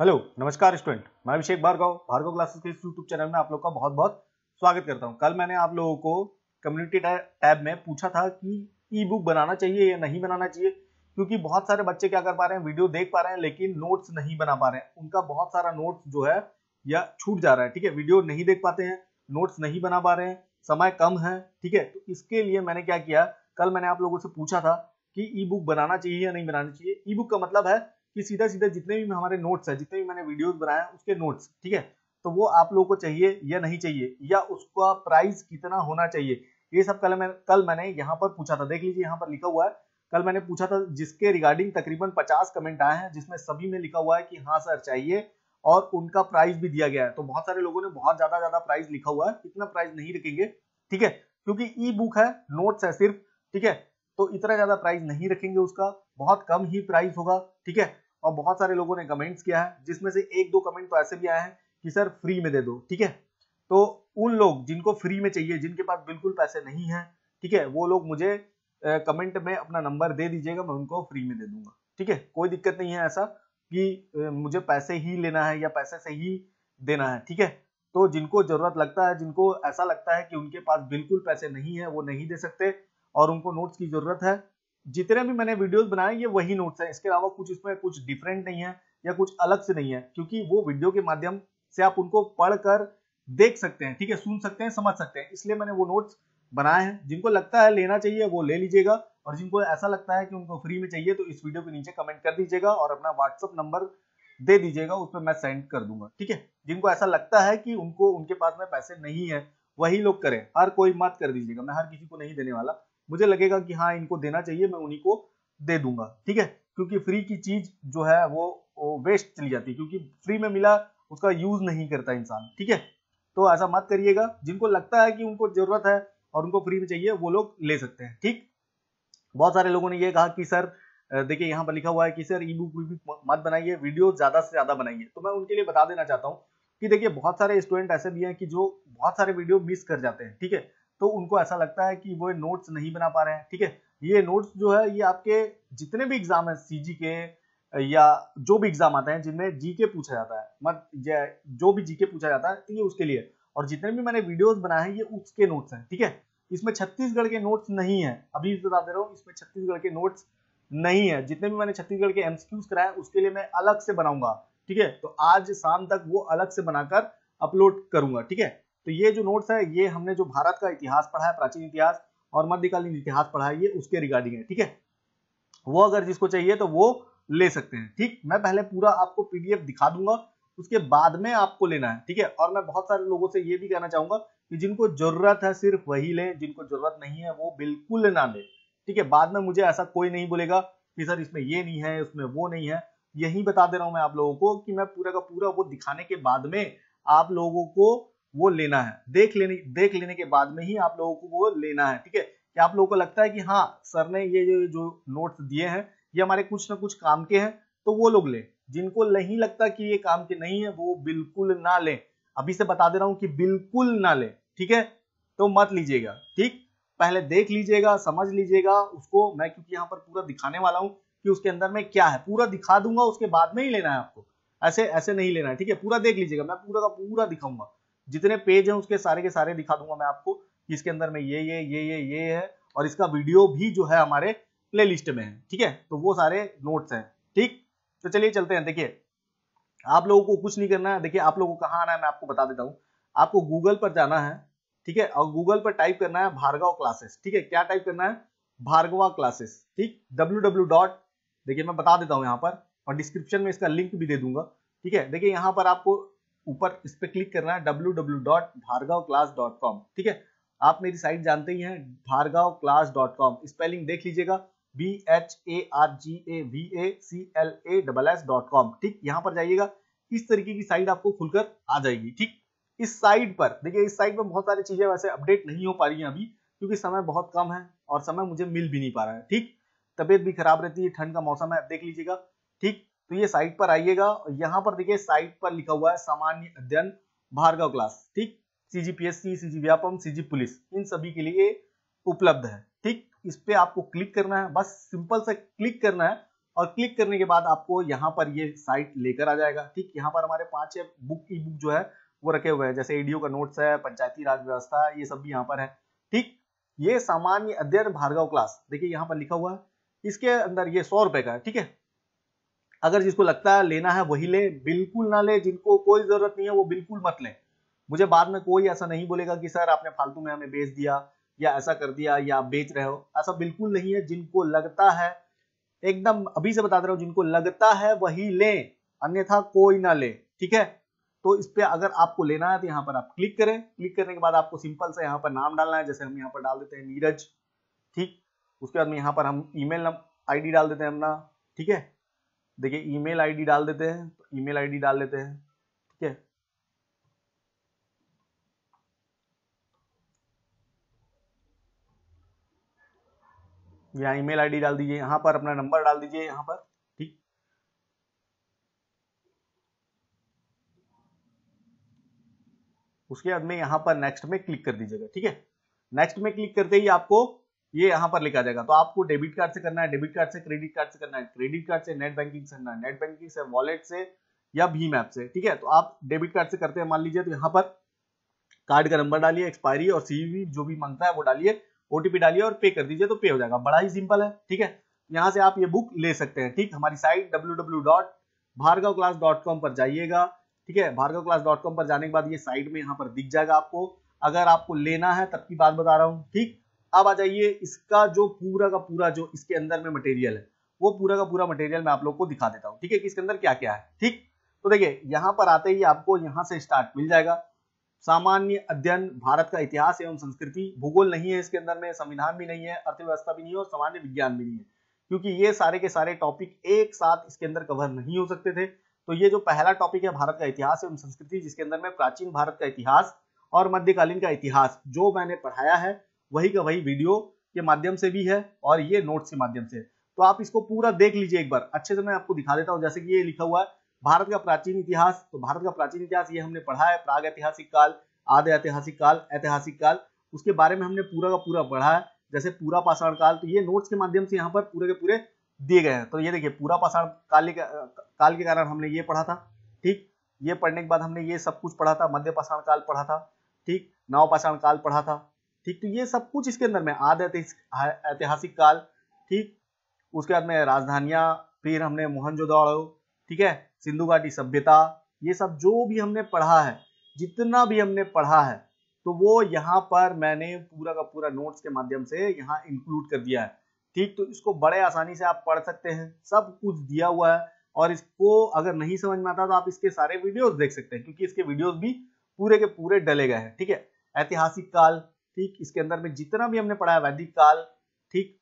hello नमस्कार student मैं Abhishek Bhargav Bhargav classes के यूट्यूब चैनल में आप लोग का बहुत बहुत स्वागत करता हूं कल मैंने आप लोगों को कम्युनिटी टैब में पूछा था कि ई बुक बनाना चाहिए या नहीं बनाना चाहिए क्योंकि बहुत सारे बच्चे क्या कर पा रहे हैं वीडियो देख पा रहे हैं लेकिन नोट्स नहीं बना पा रहे हैं उनका बहुत सारा नोट्स जो है या छूट जा रहा है ठीक है वीडियो नहीं देख पाते हैं नोट्स नहीं बना पा रहे हैं समय कम है ठीक है तो इसके लिए मैंने क्या किया कल मैंने आप लोगों से पूछा था कि ई बुक बनाना चाहिए या नहीं बनाना चाहिए ई बुक का मतलब है कि सीधा सीधा जितने भी हमारे नोट्स है जितने भी मैंने वीडियोस बनाए हैं उसके नोट्स ठीक है तो वो आप लोगों को चाहिए या नहीं चाहिए या उसका प्राइस कितना होना चाहिए ये सब कल मैं कल मैंने यहाँ पर पूछा था देख लीजिए यहाँ पर लिखा हुआ है कल मैंने पूछा था जिसके रिगार्डिंग तकरीबन पचास कमेंट आए हैं जिसमें सभी में लिखा हुआ है कि हाँ सर चाहिए और उनका प्राइस भी दिया गया है तो बहुत सारे लोगों ने बहुत ज्यादा ज्यादा प्राइस लिखा हुआ है इतना प्राइस नहीं रखेंगे ठीक है क्योंकि ई बुक है नोट्स है सिर्फ ठीक है तो इतना ज्यादा प्राइस नहीं रखेंगे उसका बहुत कम ही प्राइस होगा ठीक है और बहुत सारे लोगों ने कमेंट्स किया है जिसमें से एक दो कमेंट तो ऐसे भी आए हैं कि सर फ्री में दे दो ठीक है तो उन लोग जिनको फ्री में चाहिए जिनके पास बिल्कुल पैसे नहीं है ठीक है वो लोग मुझे कमेंट में अपना नंबर दे दीजिएगा मैं उनको फ्री में दे दूंगा ठीक है कोई दिक्कत नहीं है ऐसा कि मुझे पैसे ही लेना है या पैसे से ही देना है ठीक है तो जिनको जरूरत लगता है जिनको ऐसा लगता है कि उनके पास बिल्कुल पैसे नहीं है वो नहीं दे सकते और उनको नोट्स की जरूरत है जितने भी मैंने वीडियोस बनाए ये वही नोट्स हैं इसके अलावा कुछ इसमें कुछ डिफरेंट नहीं है या कुछ अलग से नहीं है क्योंकि वो वीडियो के माध्यम से आप उनको पढ़कर देख सकते हैं ठीक है सुन सकते हैं समझ सकते हैं इसलिए मैंने वो नोट्स बनाए हैं जिनको लगता है लेना चाहिए वो ले लीजिएगा और जिनको ऐसा लगता है कि उनको फ्री में चाहिए तो इस वीडियो के नीचे कमेंट कर दीजिएगा और अपना व्हाट्सअप नंबर दे दीजिएगा उस पर मैं सेंड कर दूंगा ठीक है जिनको ऐसा लगता है कि उनको उनके पास में पैसे नहीं है वही लोग करें हर कोई मत कर दीजिएगा मैं हर किसी को नहीं देने वाला मुझे लगेगा कि हाँ इनको देना चाहिए मैं उन्हीं को दे दूंगा ठीक है क्योंकि फ्री की चीज जो है वो वेस्ट चली जाती है क्योंकि फ्री में मिला उसका यूज नहीं करता इंसान ठीक है तो ऐसा मत करिएगा जिनको लगता है कि उनको जरूरत है और उनको फ्री में चाहिए वो लोग ले सकते हैं ठीक बहुत सारे लोगों ने यह कहा कि सर देखिए यहाँ पर लिखा हुआ है कि सर ई बुक मत बनाइए वीडियो ज्यादा से ज्यादा बनाइए तो मैं उनके लिए बता देना चाहता हूँ कि देखिए बहुत सारे स्टूडेंट ऐसे भी हैं कि जो बहुत सारे वीडियो मिस कर जाते हैं ठीक है तो उनको ऐसा लगता है कि वो नोट्स नहीं बना पा रहे हैं ठीक है ये नोट्स जो है ये आपके जितने भी एग्जाम है सी के या जो भी एग्जाम आते हैं जिनमें जी के पूछा जाता है मत जो भी जी के पूछा जाता है ये उसके लिए और जितने भी मैंने वीडियोस बनाए हैं ये उसके नोट्स हैं ठीक है इसमें छत्तीसगढ़ के नोट्स नहीं है अभी बता दे रहा हूँ इसमें छत्तीसगढ़ के नोट्स नहीं है जितने भी मैंने छत्तीसगढ़ के एमसीक्यूज कराए उसके लिए मैं अलग से बनाऊंगा ठीक है तो आज शाम तक वो अलग से बनाकर अपलोड करूंगा ठीक है तो ये जो नोट्स है ये हमने जो भारत का इतिहास पढ़ा है प्राचीन इतिहास और मध्यकालीन इतिहास पढ़ा है ये उसके रिगार्डिंग है ठीक है वो अगर जिसको चाहिए तो वो ले सकते हैं ठीक मैं पहले पूरा आपको पीडीएफ दिखा दूंगा उसके बाद में आपको लेना है ठीक है और मैं बहुत सारे लोगों से ये भी कहना चाहूंगा कि जिनको जरूरत है सिर्फ वही लें जिनको जरूरत नहीं है वो बिल्कुल ना लें ठीक है बाद में मुझे ऐसा कोई नहीं बोलेगा कि सर इसमें ये नहीं है उसमें वो नहीं है यही बता दे रहा हूं मैं आप लोगों को कि मैं पूरा का पूरा वो दिखाने के बाद में आप लोगों को वो लेना है देख लेने देख लेने के बाद में ही आप लोगों को वो लेना है ठीक है कि आप लोगों को लगता है कि हाँ सर ने ये जो, जो नोट्स दिए हैं ये हमारे कुछ ना कुछ काम के हैं तो वो लोग लें जिनको नहीं लगता कि ये काम के नहीं है वो बिल्कुल ना लें अभी से बता दे रहा हूं कि बिल्कुल ना लें ठीक है तो मत लीजिएगा ठीक पहले देख लीजिएगा समझ लीजिएगा उसको मैं क्योंकि यहाँ पर पूरा दिखाने वाला हूँ कि उसके अंदर में क्या है पूरा दिखा दूंगा उसके बाद में ही लेना है आपको ऐसे ऐसे नहीं लेना है ठीक है पूरा देख लीजिएगा मैं पूरा का पूरा दिखाऊंगा जितने पेज हैं उसके सारे के सारे दिखा दूंगा मैं आपको कि इसके अंदर में ये ये ये ये ये है और इसका वीडियो भी जो है हमारे लिस्ट में है ठीक है तो वो सारे नोट्स हैं ठीक तो चलिए चलते हैं देखिए आप लोगों को कुछ नहीं करना है देखिए आप लोगों को कहाँ आना है मैं आपको बता देता हूँ आपको गूगल पर जाना है ठीक है और गूगल पर टाइप करना है भार्गव क्लासेस ठीक है क्या टाइप करना है भार्गवा क्लासेस ठीक डब्ल्यू डब्ल्यू डॉट देखिए मैं बता देता हूँ यहाँ पर और डिस्क्रिप्शन में इसका लिंक भी दे दूंगा ठीक है देखिए यहाँ पर आपको ऊपर इस पर क्लिक करना है W W dot Bhargav class dot com ठीक है आप मेरी साइट जानते ही हैं Bhargav class dot com spelling देख लीजिएगा B H A R G A V A C L A double S dot com ठीक यहाँ पर जाइएगा इस तरीके की साइट आपको खुलकर आ जाएगी ठीक इस साइट पर देखिए इस साइट पर बहुत सारी चीजें वैसे अपडेट नहीं हो पा रही हैं अभी क्योंकि समय बहुत कम है और समय मुझे मिल भी नहीं पा रहा है ठीक तबीयत भी खराब रहती है ठंड का मौसम है देख लीजिएगा ठीक तो ये साइट पर आइएगा यहाँ पर देखिए साइट पर लिखा हुआ है सामान्य अध्ययन भार्गव क्लास ठीक CGPSC CG Vyapam CG police इन सभी के लिए उपलब्ध है ठीक इस पे आपको क्लिक करना है बस सिंपल से क्लिक करना है और क्लिक करने के बाद आपको यहाँ पर ये साइट लेकर आ जाएगा ठीक यहाँ पर हमारे पांच बुक ई बुक जो है वो रखे हुए हैं जैसे एडीओ का नोट्स है पंचायती राज व्यवस्था ये सब भी यहाँ पर है ठीक ये सामान्य अध्ययन भार्गव क्लास देखिए यहाँ पर लिखा हुआ है इसके अंदर ये सौ रुपए का है ठीक है अगर जिसको लगता है लेना है वही ले बिल्कुल ना ले जिनको कोई जरूरत नहीं है वो बिल्कुल मत ले मुझे बाद में कोई ऐसा नहीं बोलेगा कि सर आपने फालतू में हमें बेच दिया या ऐसा कर दिया या आप बेच रहे हो ऐसा बिल्कुल नहीं है जिनको लगता है एकदम अभी से बता दे रहा हूं जिनको लगता है वही ले अन्यथा कोई ना ले ठीक है तो इस पर अगर आपको लेना है तो यहाँ पर आप क्लिक करें क्लिक करने के बाद आपको सिंपल से यहाँ पर नाम डालना है जैसे हम यहाँ पर डाल देते हैं नीरज ठीक उसके बाद में यहाँ पर हम ईमेल आईडी डाल देते हैं अपना ठीक है देखिए ईमेल आईडी डाल देते हैं तो ईमेल आईडी डाल देते हैं ठीक है यहाँ ईमेल आईडी डाल दीजिए यहां पर अपना नंबर डाल दीजिए यहां पर ठीक उसके बाद में यहां पर नेक्स्ट में क्लिक कर दीजिएगा ठीक है नेक्स्ट में क्लिक करते ही आपको ये यहाँ पर लिखा जाएगा तो आपको डेबिट कार्ड से करना है डेबिट कार्ड से क्रेडिट कार्ड से करना है क्रेडिट कार्ड से नेट बैंकिंग से करना है नेट बैंकिंग से वॉलेट से या भीम ऐप से ठीक है तो आप डेबिट कार्ड से करते हैं मान लीजिए तो यहाँ पर कार्ड का नंबर डालिए एक्सपायरी और सीवी जो भी मांगता है वो डालिए ओटीपी डालिए और पे कर दीजिए तो पे हो जाएगा बड़ा ही सिंपल है ठीक है यहाँ से आप ये बुक ले सकते हैं ठीक हमारी साइट डब्ल्यू पर जाइएगा ठीक है भार्गव पर जाने के बाद ये साइट में यहाँ पर दिख जाएगा आपको अगर आपको लेना है तब की बात बता रहा हूँ ठीक अब आ जाइए इसका जो पूरा का पूरा जो इसके अंदर में मटेरियल है वो पूरा का पूरा मटेरियल मैं आप लोग को दिखा देता हूँ ठीक है कि इसके अंदर क्या क्या है ठीक तो देखिए यहाँ पर आते ही आपको यहाँ से स्टार्ट मिल जाएगा सामान्य अध्ययन भारत का इतिहास एवं संस्कृति भूगोल नहीं है इसके अंदर में संविधान भी नहीं है अर्थव्यवस्था भी नहीं है और सामान्य विज्ञान भी नहीं है क्योंकि ये सारे के सारे टॉपिक एक साथ इसके अंदर कवर नहीं हो सकते थे तो ये जो पहला टॉपिक है भारत का इतिहास एवं संस्कृति जिसके अंदर में प्राचीन भारत का इतिहास और मध्यकालीन का इतिहास जो मैंने पढ़ाया है वही का वही वीडियो के माध्यम से भी है और ये नोट्स के माध्यम से तो आप इसको पूरा देख लीजिए एक बार अच्छे से मैं आपको दिखा देता हूँ जैसे कि ये लिखा हुआ है भारत का प्राचीन इतिहास तो भारत का प्राचीन इतिहास ये हमने पढ़ा है प्राग ऐतिहासिक काल आदि ऐतिहासिक काल ऐतिहासिक काल उसके बारे में हमने पूरा का पूरा पढ़ा है जैसे पूरा पाषाण काल तो ये नोट्स के माध्यम से यहाँ पर पूरे के पूरे दिए गए हैं तो ये देखिए पूरा पाषाण काल काल के कारण हमने ये पढ़ा था ठीक ये पढ़ने के बाद हमने ये सब कुछ पढ़ा था मध्य पाषाण काल पढ़ा था ठीक नव पाषाण काल पढ़ा था ठीक तो ये सब कुछ इसके अंदर में आद ऐतिहासिक काल ठीक उसके बाद में राजधानिया फिर हमने मोहनजोदाड़ो ठीक है सिंधु घाटी सभ्यता ये सब जो भी हमने पढ़ा है जितना भी हमने पढ़ा है तो वो यहाँ पर मैंने पूरा का पूरा नोट्स के माध्यम से यहाँ इंक्लूड कर दिया है ठीक तो इसको बड़े आसानी से आप पढ़ सकते हैं सब कुछ दिया हुआ है और इसको अगर नहीं समझ में आता तो आप इसके सारे वीडियोस देख सकते हैं क्योंकि इसके वीडियोस भी पूरे के पूरे डले गए हैं ठीक है ऐतिहासिक काल ठीक इसके अंदर में जितना भी हमने पढ़ा वैदिक काल ठीक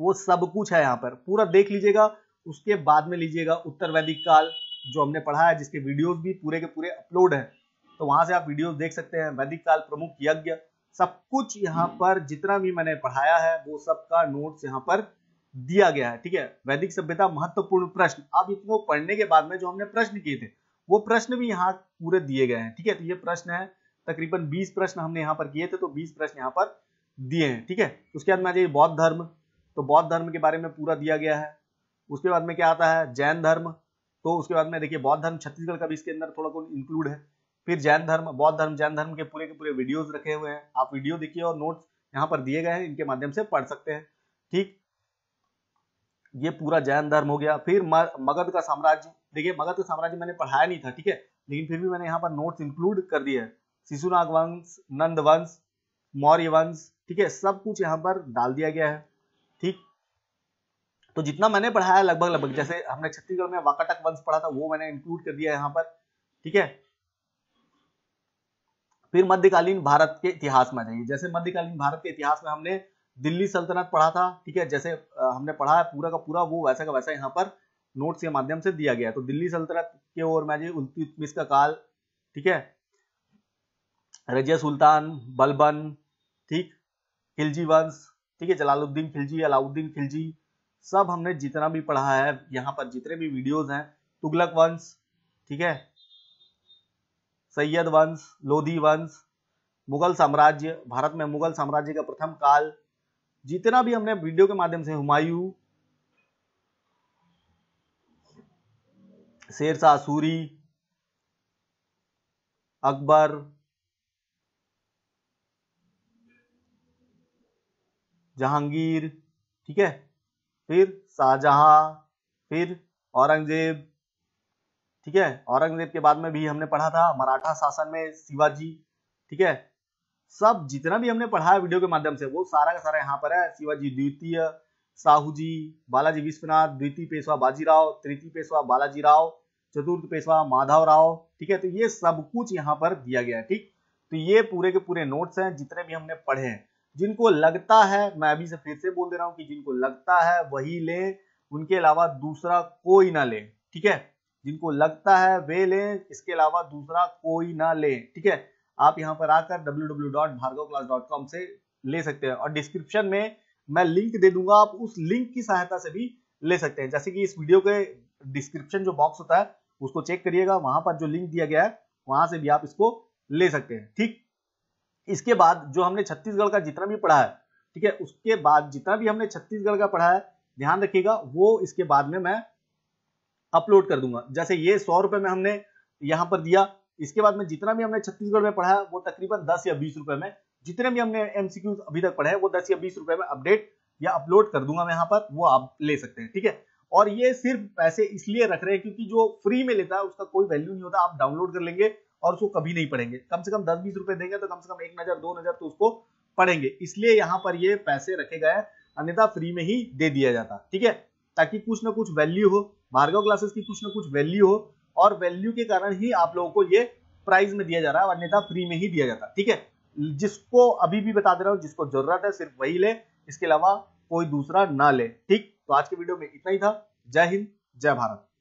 वो सब कुछ है यहाँ पर पूरा देख लीजिएगा उसके बाद में लीजिएगा उत्तर वैदिक काल जो हमने पढ़ा है जिसके वीडियोस भी पूरे के पूरे अपलोड हैं तो वहां से आप वीडियोस देख सकते हैं वैदिक काल प्रमुख यज्ञ सब कुछ यहाँ पर जितना भी मैंने पढ़ाया है वो सब का नोट्स यहाँ पर दिया गया है ठीक है वैदिक सभ्यता महत्वपूर्ण प्रश्न आप इसको पढ़ने के बाद में जो हमने प्रश्न किए थे वो प्रश्न भी यहाँ पूरे दिए गए हैं ठीक है तो ये प्रश्न है तकरीबन 20 प्रश्न हमने यहाँ पर किए थे तो 20 प्रश्न यहाँ पर दिए हैं ठीक है उसके बाद में आ जाइए बौद्ध धर्म तो बौद्ध धर्म के बारे में पूरा दिया गया है उसके बाद में क्या आता है जैन धर्म तो उसके बाद में देखिए बौद्ध धर्म छत्तीसगढ़ का भी इसके अंदर थोड़ा बहुत इंक्लूड है फिर जैन धर्म बौद्ध धर्म जैन धर्म के पूरे के पूरे वीडियोज रखे हुए हैं आप वीडियो देखिए और नोट्स यहाँ पर दिए गए हैं इनके माध्यम से पढ़ सकते हैं ठीक ये पूरा जैन धर्म हो गया फिर मगध का साम्राज्य देखिए मगध का साम्राज्य मैंने पढ़ाया नहीं था ठीक है लेकिन फिर भी मैंने यहाँ पर नोट्स इंक्लूड कर दिया है शिशुनाग वंश नंद वंश मौर्य वंश ठीक है सब कुछ यहाँ पर डाल दिया गया है ठीक तो जितना मैंने पढ़ाया लगभग लगभग जैसे हमने छत्तीसगढ़ में वाकाटक वंश पढ़ा था वो मैंने इंक्लूड कर दिया यहाँ पर ठीक है फिर मध्यकालीन भारत के इतिहास में जाइए जैसे मध्यकालीन भारत के इतिहास में हमने दिल्ली सल्तनत पढ़ा था ठीक है जैसे हमने पढ़ा है पूरा का पूरा वो वैसा का वैसा यहाँ पर नोट्स के माध्यम से दिया गया तो दिल्ली सल्तनत के ओर में जी का काल ठीक है रजिया सुल्तान बलबन ठीक खिलजी वंश ठीक है जलालुद्दीन खिलजी अलाउद्दीन खिलजी सब हमने जितना भी पढ़ा है यहाँ पर जितने भी वीडियोस हैं तुगलक वंश ठीक है सैयद वंश लोधी वंश मुगल साम्राज्य भारत में मुगल साम्राज्य का प्रथम काल जितना भी हमने वीडियो के माध्यम से हुमायूं शेरशाह सूरी अकबर जहांगीर ठीक है फिर शाहजहां फिर औरंगजेब ठीक है औरंगजेब के बाद में भी हमने पढ़ा था मराठा शासन में शिवाजी ठीक है सब जितना भी हमने पढ़ा है वीडियो के माध्यम से वो सारा का सारा यहाँ पर है शिवाजी द्वितीय साहू जी बालाजी विश्वनाथ द्वितीय पेशवा बाजीराव तृतीय पेशवा बालाजी राव चतुर्थ पेशवा माधव राव ठीक है तो ये सब कुछ यहाँ पर दिया गया है ठीक तो ये पूरे के पूरे नोट्स हैं जितने भी हमने पढ़े हैं जिनको लगता है मैं अभी से फिर से बोल दे रहा हूँ कि जिनको लगता है वही लें उनके अलावा दूसरा कोई ना लें ठीक है जिनको लगता है वे लें इसके अलावा दूसरा कोई ना लें ठीक है आप यहाँ पर आकर डब्ल्यू से ले सकते हैं और डिस्क्रिप्शन में मैं लिंक दे दूंगा आप उस लिंक की सहायता से भी ले सकते हैं जैसे कि इस वीडियो के डिस्क्रिप्शन जो बॉक्स होता है उसको चेक करिएगा वहां पर जो लिंक दिया गया है वहां से भी आप इसको ले सकते हैं ठीक इसके बाद जो हमने छत्तीसगढ़ का जितना भी पढ़ा है ठीक है उसके बाद जितना भी हमने छत्तीसगढ़ का पढ़ा है ध्यान रखिएगा वो इसके बाद में मैं अपलोड कर दूंगा जैसे ये सौ रुपए में हमने यहाँ पर दिया इसके बाद में जितना भी हमने छत्तीसगढ़ में पढ़ा है वो तकरीबन दस या बीस रुपए में जितने भी हमने एमसीक्यू अभी तक पढ़े हैं वो दस या बीस रुपए में अपडेट या अपलोड कर दूंगा मैं यहाँ पर वो आप ले सकते हैं ठीक है और ये सिर्फ पैसे इसलिए रख रहे हैं क्योंकि जो फ्री में लेता है उसका कोई वैल्यू नहीं होता आप डाउनलोड कर लेंगे और उसको कभी नहीं पढ़ेंगे कम से कम दस बीस रुपए देंगे तो कम से कम एक नजर दो नजर तो उसको पढ़ेंगे इसलिए यहाँ पर ये पैसे रखे गए अन्यथा फ्री में ही दे दिया जाता ठीक है ताकि कुछ ना कुछ वैल्यू हो भार्गव क्लासेस की कुछ ना कुछ वैल्यू हो और वैल्यू के कारण ही आप लोगों को ये प्राइज में दिया जा रहा है अन्यथा फ्री में ही दिया जाता ठीक है जिसको अभी भी बता दे रहा हूँ जिसको जरूरत है सिर्फ वही ले इसके अलावा कोई दूसरा ना ले ठीक तो आज के वीडियो में इतना ही था जय हिंद जय भारत